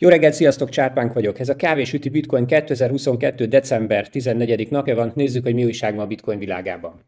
Jó reggelt, sziasztok, Csárpánk vagyok. Ez a Kávésüti Bitcoin 2022. december 14. napja van. Nézzük, hogy mi újság ma a Bitcoin világában.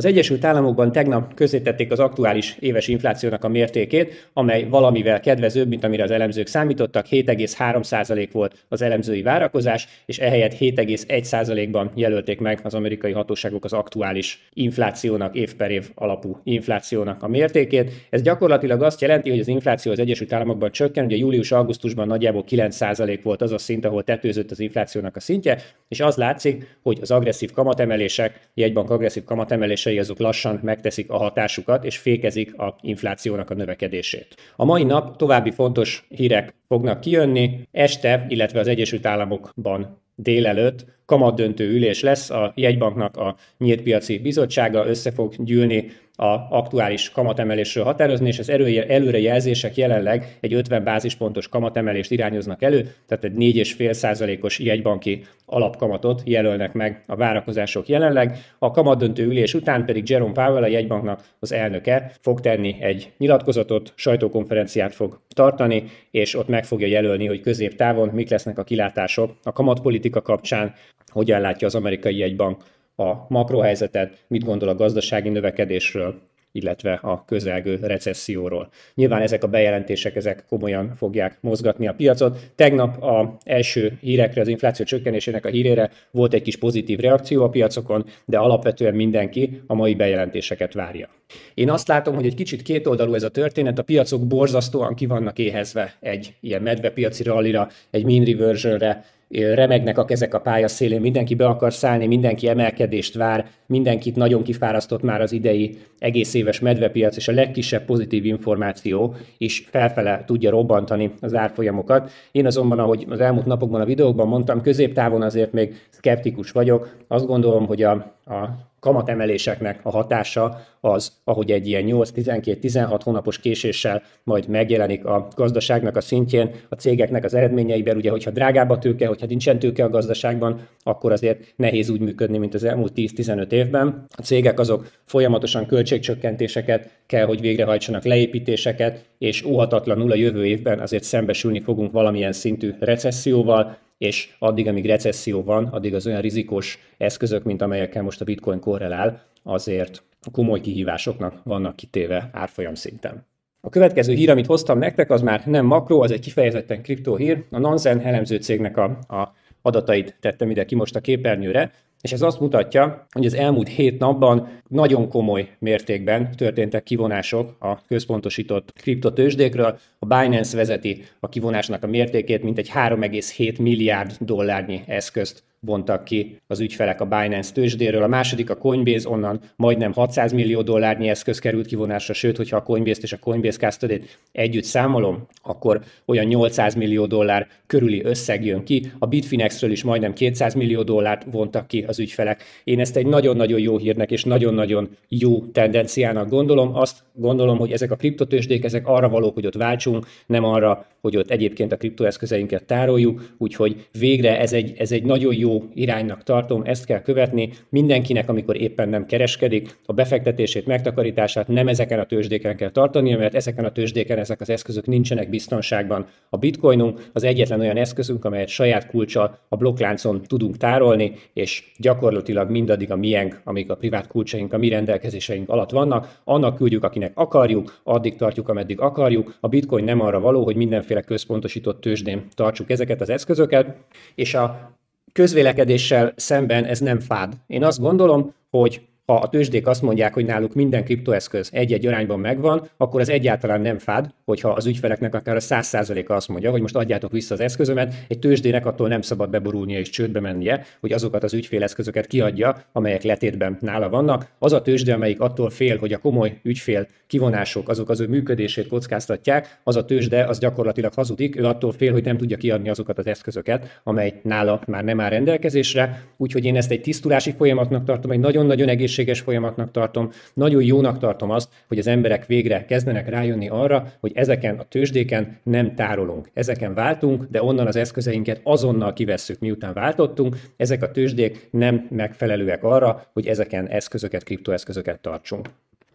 Az Egyesült Államokban tegnap közzétették az aktuális éves inflációnak a mértékét, amely valamivel kedvezőbb, mint amire az elemzők számítottak, 7,3% volt az elemzői várakozás, és ehelyett 7,1%-ban jelölték meg az amerikai hatóságok az aktuális inflációnak, év per év alapú inflációnak a mértékét. Ez gyakorlatilag azt jelenti, hogy az infláció az Egyesült Államokban csökken, ugye július-augusztusban nagyjából 9% volt az a szint, ahol tetőzött az inflációnak a szintje, és az látszik, hogy az agresszív kamatemelések, jegybank agresszív kamatemelése lépései azok lassan megteszik a hatásukat, és fékezik a inflációnak a növekedését. A mai nap további fontos hírek fognak kijönni, este, illetve az Egyesült Államokban délelőtt kamatdöntő ülés lesz, a jegybanknak a nyílt piaci bizottsága össze fog gyűlni a aktuális kamatemelésről határozni, és az előrejelzések jelenleg egy 50 bázispontos kamatemelést irányoznak elő, tehát egy 45 százalékos jegybanki alapkamatot jelölnek meg a várakozások jelenleg. A kamatdöntő ülés után pedig Jerome Powell, a jegybanknak az elnöke fog tenni egy nyilatkozatot, sajtókonferenciát fog tartani, és ott meg fogja jelölni, hogy középtávon mik lesznek a kilátások a kamatpolitikai politika kapcsán, hogyan látja az amerikai jegybank a makrohelyzetet, mit gondol a gazdasági növekedésről, illetve a közelgő recesszióról. Nyilván ezek a bejelentések ezek komolyan fogják mozgatni a piacot. Tegnap a első hírekre, az infláció csökkenésének a hírére volt egy kis pozitív reakció a piacokon, de alapvetően mindenki a mai bejelentéseket várja. Én azt látom, hogy egy kicsit kétoldalú ez a történet, a piacok borzasztóan ki vannak éhezve egy ilyen medvepiaci rallira, egy mean reversionre, remegnek a kezek a pálya szélén, mindenki be akar szállni, mindenki emelkedést vár, mindenkit nagyon kifárasztott már az idei egész éves medvepiac, és a legkisebb pozitív információ is felfele tudja robbantani az árfolyamokat. Én azonban, ahogy az elmúlt napokban a videókban mondtam, középtávon azért még szkeptikus vagyok. Azt gondolom, hogy a a kamatemeléseknek a hatása az, ahogy egy ilyen 8-12-16 hónapos késéssel majd megjelenik a gazdaságnak a szintjén, a cégeknek az eredményeiben, ugye, hogyha drágább a tőke, hogyha nincsen tőke a gazdaságban, akkor azért nehéz úgy működni, mint az elmúlt 10-15 évben. A cégek azok folyamatosan költségcsökkentéseket kell, hogy végrehajtsanak leépítéseket, és óhatatlanul a jövő évben azért szembesülni fogunk valamilyen szintű recesszióval, és addig, amíg recesszió van, addig az olyan rizikós eszközök, mint amelyekkel most a bitcoin korrelál, azért komoly kihívásoknak vannak kitéve árfolyam szinten. A következő hír, amit hoztam nektek, az már nem makro, az egy kifejezetten kriptó hír. A Nansen elemző cégnek a, a adatait tettem ide ki most a képernyőre. És ez azt mutatja, hogy az elmúlt hét napban nagyon komoly mértékben történtek kivonások a központosított kriptotősdékről. A Binance vezeti a kivonásnak a mértékét, mint egy 3,7 milliárd dollárnyi eszközt bontak ki az ügyfelek a Binance tőzsdéről, a második a Coinbase, onnan majdnem 600 millió dollárnyi eszköz került kivonásra, sőt, hogyha a Coinbase-t és a Coinbase custody együtt számolom, akkor olyan 800 millió dollár körüli összeg jön ki, a Bitfinexről is majdnem 200 millió dollárt vontak ki az ügyfelek. Én ezt egy nagyon-nagyon jó hírnek és nagyon-nagyon jó tendenciának gondolom. Azt gondolom, hogy ezek a kriptotősdék, ezek arra valók, hogy ott váltsunk, nem arra, hogy ott egyébként a kriptoeszközeinket tároljuk, úgyhogy végre ez egy, ez egy nagyon jó jó iránynak tartom, ezt kell követni mindenkinek, amikor éppen nem kereskedik, a befektetését, megtakarítását nem ezeken a tőzsdéken kell tartani, mert ezeken a tőzsdéken ezek az eszközök nincsenek biztonságban. A bitcoinunk az egyetlen olyan eszközünk, amelyet saját kulcsal a blokkláncon tudunk tárolni, és gyakorlatilag mindaddig a miénk, amik a privát kulcsaink a mi rendelkezéseink alatt vannak, annak küldjük, akinek akarjuk, addig tartjuk, ameddig akarjuk. A bitcoin nem arra való, hogy mindenféle központosított tőzsdén tartsuk ezeket az eszközöket, és a közvélekedéssel szemben ez nem fád. Én azt gondolom, hogy ha a tőzsdék azt mondják, hogy náluk minden kriptoeszköz egy-egy arányban megvan, akkor ez egyáltalán nem fád, hogyha az ügyfeleknek akár a 100%-a azt mondja, hogy most adjátok vissza az eszközömet, egy tőzsdének attól nem szabad beborulnia és csődbe mennie, hogy azokat az ügyféleszközöket kiadja, amelyek letétben nála vannak. Az a tőzsde, amelyik attól fél, hogy a komoly ügyfél kivonások azok az ő működését kockáztatják, az a tőzsde az gyakorlatilag hazudik, ő attól fél, hogy nem tudja kiadni azokat az eszközöket, amely nála már nem áll rendelkezésre. Úgyhogy én ezt egy tisztulási folyamatnak tartom, egy nagyon-nagyon egészséges folyamatnak tartom. Nagyon jónak tartom azt, hogy az emberek végre kezdenek rájönni arra, hogy ezeken a tőzsdéken nem tárolunk. Ezeken váltunk, de onnan az eszközeinket azonnal kivesszük, miután váltottunk. Ezek a tőzsdék nem megfelelőek arra, hogy ezeken eszközöket, kriptoeszközöket tartsunk.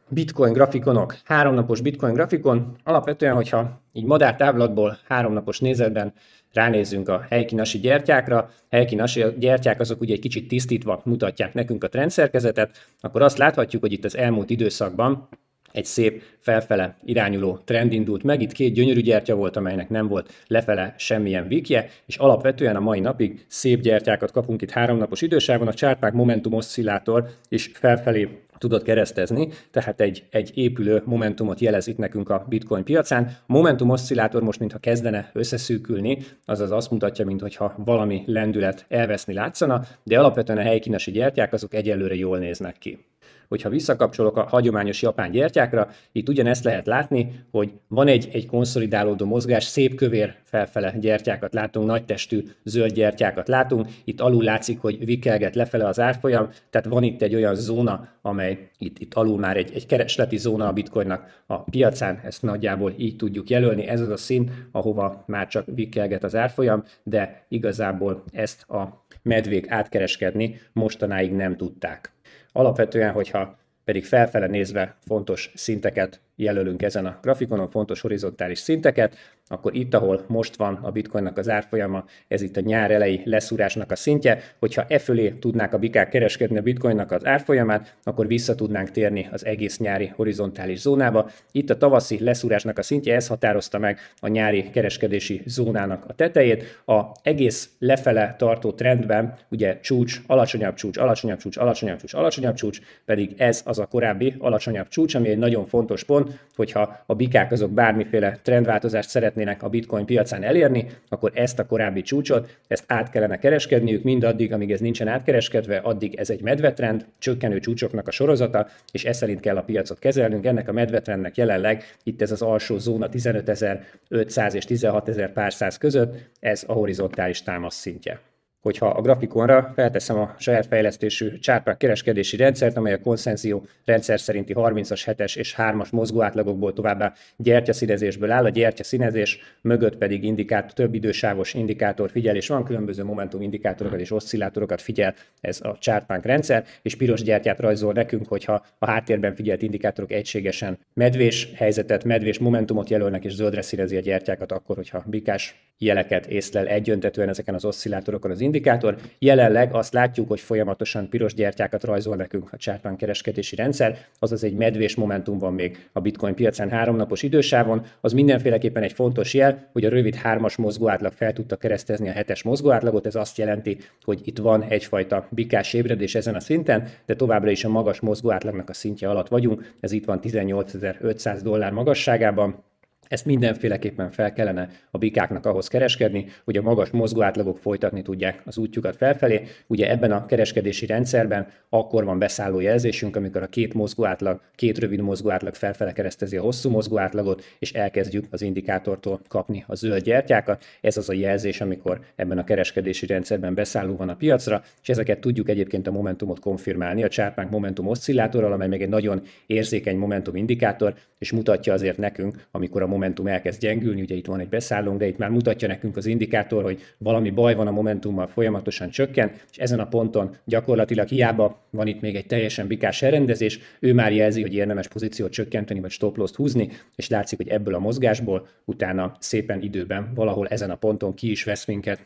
Bitcoin grafikonok, háromnapos bitcoin grafikon, alapvetően, hogyha így madár távlatból háromnapos nézetben ránézzünk a helykinasi gyertyákra, helykinasi gyertyák azok ugye egy kicsit tisztítva mutatják nekünk a trendszerkezetet, akkor azt láthatjuk, hogy itt az elmúlt időszakban egy szép felfele irányuló trend indult meg. Itt két gyönyörű gyertya volt, amelynek nem volt lefele semmilyen vikje, és alapvetően a mai napig szép gyertyákat kapunk itt háromnapos idősávon. A csárpák momentum oszcillátor is felfelé tudod keresztezni, tehát egy, egy épülő momentumot jelez itt nekünk a bitcoin piacán. A momentum oszcillátor most mintha kezdene összeszűkülni, azaz azt mutatja, mintha valami lendület elveszni látszana, de alapvetően a helykínesi gyertyák azok egyelőre jól néznek ki hogyha visszakapcsolok a hagyományos japán gyertyákra, itt ugyanezt lehet látni, hogy van egy, egy konszolidálódó mozgás, szép kövér felfele gyertyákat látunk, nagy testű zöld gyertyákat látunk, itt alul látszik, hogy vikelget lefele az árfolyam, tehát van itt egy olyan zóna, amely itt, itt alul már egy, egy keresleti zóna a bitcoinnak a piacán, ezt nagyjából így tudjuk jelölni, ez az a szín, ahova már csak vikelget az árfolyam, de igazából ezt a medvék átkereskedni mostanáig nem tudták. Alapvetően, hogyha pedig felfele nézve fontos szinteket jelölünk ezen a grafikonon fontos horizontális szinteket, akkor itt, ahol most van a bitcoinnak az árfolyama, ez itt a nyár elejé leszúrásnak a szintje, hogyha e fölé tudnák a bikák kereskedni a bitcoinnak az árfolyamát, akkor vissza tudnánk térni az egész nyári horizontális zónába. Itt a tavaszi leszúrásnak a szintje, ez határozta meg a nyári kereskedési zónának a tetejét. A egész lefele tartó trendben ugye csúcs, alacsonyabb csúcs, alacsonyabb csúcs, alacsonyabb csúcs, alacsonyabb csúcs, pedig ez az a korábbi alacsonyabb csúcs, ami egy nagyon fontos pont, hogyha a bikák azok bármiféle trendváltozást szeretnének a bitcoin piacán elérni, akkor ezt a korábbi csúcsot, ezt át kellene kereskedniük, mindaddig, amíg ez nincsen átkereskedve, addig ez egy medvetrend, csökkenő csúcsoknak a sorozata, és ez szerint kell a piacot kezelnünk. Ennek a medvetrendnek jelenleg itt ez az alsó zóna 15.500 és 16.000 pár száz között, ez a horizontális támasz szintje hogyha a grafikonra felteszem a saját fejlesztésű csárpák kereskedési rendszert, amely a konszenzió rendszer szerinti 30-as, 7-es és 3-as átlagokból továbbá gyertyaszínezésből áll, a gyertyaszínezés mögött pedig indikátor, több idősávos indikátor figyelés van, különböző momentum indikátorokat és oszcillátorokat figyel ez a csárpánk rendszer, és piros gyertyát rajzol nekünk, hogyha a háttérben figyelt indikátorok egységesen medvés helyzetet, medvés momentumot jelölnek, és zöldre színezi a gyertyákat akkor, hogyha bikás jeleket észlel egyöntetően ezeken az oszcillátorokon az indikátorok, indikátor. Jelenleg azt látjuk, hogy folyamatosan piros gyertyákat rajzol nekünk a csárpán kereskedési rendszer, azaz egy medvés momentum van még a bitcoin piacán háromnapos idősávon. Az mindenféleképpen egy fontos jel, hogy a rövid hármas mozgóátlag fel tudta keresztezni a hetes mozgóátlagot, ez azt jelenti, hogy itt van egyfajta bikás ébredés ezen a szinten, de továbbra is a magas mozgóátlagnak a szintje alatt vagyunk, ez itt van 18.500 dollár magasságában, ezt mindenféleképpen fel kellene a bikáknak ahhoz kereskedni, hogy a magas mozgóátlagok folytatni tudják az útjukat felfelé. Ugye ebben a kereskedési rendszerben akkor van beszálló jelzésünk, amikor a két mozgóátlag, két rövid mozgóátlag felfele keresztezi a hosszú mozgóátlagot, és elkezdjük az indikátortól kapni a zöld gyertyákat. Ez az a jelzés, amikor ebben a kereskedési rendszerben beszálló van a piacra, és ezeket tudjuk egyébként a momentumot konfirmálni a csárpánk momentum oszcillátorral, amely még egy nagyon érzékeny momentum indikátor, és mutatja azért nekünk, amikor a Momentum elkezd gyengülni, ugye itt van egy beszállónk, de itt már mutatja nekünk az indikátor, hogy valami baj van a Momentummal, folyamatosan csökken, és ezen a ponton gyakorlatilag hiába van itt még egy teljesen bikás elrendezés, ő már jelzi, hogy érdemes pozíciót csökkenteni, vagy stop húzni, és látszik, hogy ebből a mozgásból utána szépen időben valahol ezen a ponton ki is vesz minket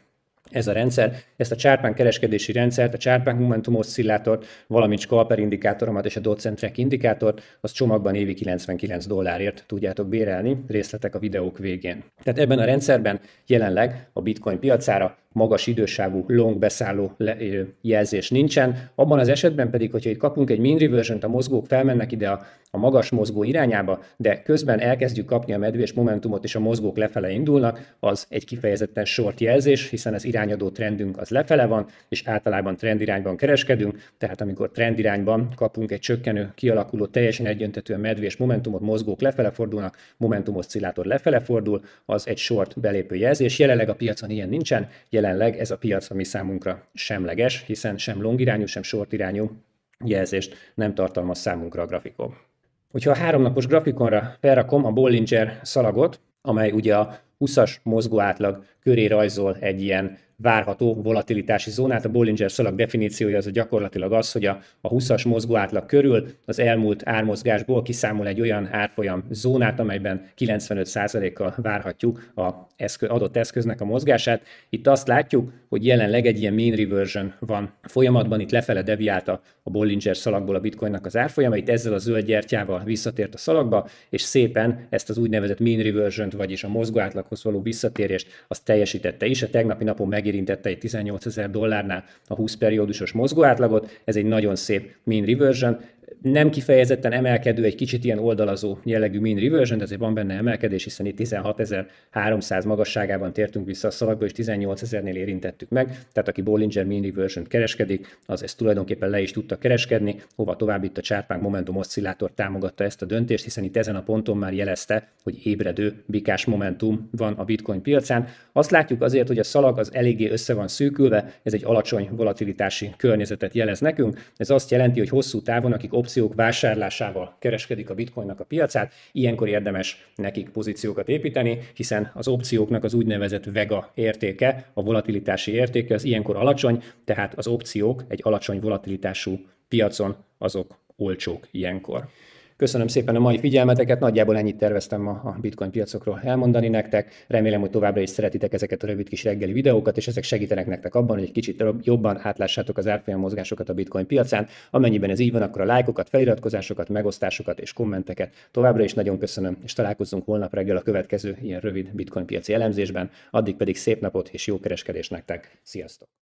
ez a rendszer. Ezt a csárpán kereskedési rendszert, a csárpán momentum oszcillátort, valamint Skalper indikátoromat és a docentrek indikátort, az csomagban évi 99 dollárért tudjátok bérelni, részletek a videók végén. Tehát ebben a rendszerben jelenleg a bitcoin piacára magas idősávú long beszálló jelzés nincsen. Abban az esetben pedig, hogyha itt kapunk egy mean reversion a mozgók felmennek ide a, a magas mozgó irányába, de közben elkezdjük kapni a medvés momentumot és a mozgók lefele indulnak, az egy kifejezetten short jelzés, hiszen az irányadó trendünk az lefele van, és általában trendirányban kereskedünk, tehát amikor trendirányban kapunk egy csökkenő, kialakuló, teljesen egyöntetően medvés momentumot, mozgók lefele fordulnak, momentum oszcillátor lefele fordul, az egy short belépő jelzés. Jelenleg a piacon ilyen nincsen, jelenleg ez a piac, ami számunkra semleges, hiszen sem long irányú, sem short irányú jelzést nem tartalmaz számunkra a grafikon. Hogyha a háromnapos grafikonra felrakom a Bollinger szalagot, amely ugye a 20-as mozgó átlag köré rajzol egy ilyen várható volatilitási zónát. A Bollinger szalag definíciója az a gyakorlatilag az, hogy a, a 20-as mozgó átlag körül az elmúlt ármozgásból kiszámol egy olyan árfolyam zónát, amelyben 95%-kal várhatjuk a eszkö, adott eszköznek a mozgását. Itt azt látjuk, hogy jelenleg egy ilyen mean reversion van folyamatban, itt lefele deviált a, a Bollinger szalagból a bitcoinnak az árfolyama, itt ezzel a zöld gyertyával visszatért a szalagba, és szépen ezt az úgynevezett mean reversion vagyis a mozgó átlaghoz való visszatérést azt teljesítette is. A tegnapi napon meg megérintette egy 18 ezer dollárnál a 20 periódusos mozgóátlagot, ez egy nagyon szép mean reversion, nem kifejezetten emelkedő, egy kicsit ilyen oldalazó jellegű mean reversion, de azért van benne emelkedés, hiszen itt 16.300 magasságában tértünk vissza a szalagba, és 18.000-nél érintettük meg, tehát aki Bollinger mean reversion kereskedik, az ezt tulajdonképpen le is tudta kereskedni, hova tovább itt a csárpánk momentum oszcillátor támogatta ezt a döntést, hiszen itt ezen a ponton már jelezte, hogy ébredő bikás momentum van a bitcoin piacán. Azt látjuk azért, hogy a szalag az eléggé össze van szűkülve, ez egy alacsony volatilitási környezetet jelez nekünk, ez azt jelenti, hogy hosszú távon, akik opciók vásárlásával kereskedik a bitcoinnak a piacát, ilyenkor érdemes nekik pozíciókat építeni, hiszen az opcióknak az úgynevezett vega értéke, a volatilitási értéke az ilyenkor alacsony, tehát az opciók egy alacsony volatilitású piacon azok olcsók ilyenkor. Köszönöm szépen a mai figyelmeteket, nagyjából ennyit terveztem ma a bitcoin piacokról elmondani nektek. Remélem, hogy továbbra is szeretitek ezeket a rövid kis reggeli videókat, és ezek segítenek nektek abban, hogy egy kicsit jobban átlássátok az árfolyam mozgásokat a bitcoin piacán. Amennyiben ez így van, akkor a lájkokat, feliratkozásokat, megosztásokat és kommenteket továbbra is nagyon köszönöm, és találkozunk holnap reggel a következő ilyen rövid bitcoin piaci elemzésben. Addig pedig szép napot és jó kereskedés nektek. Sziasztok!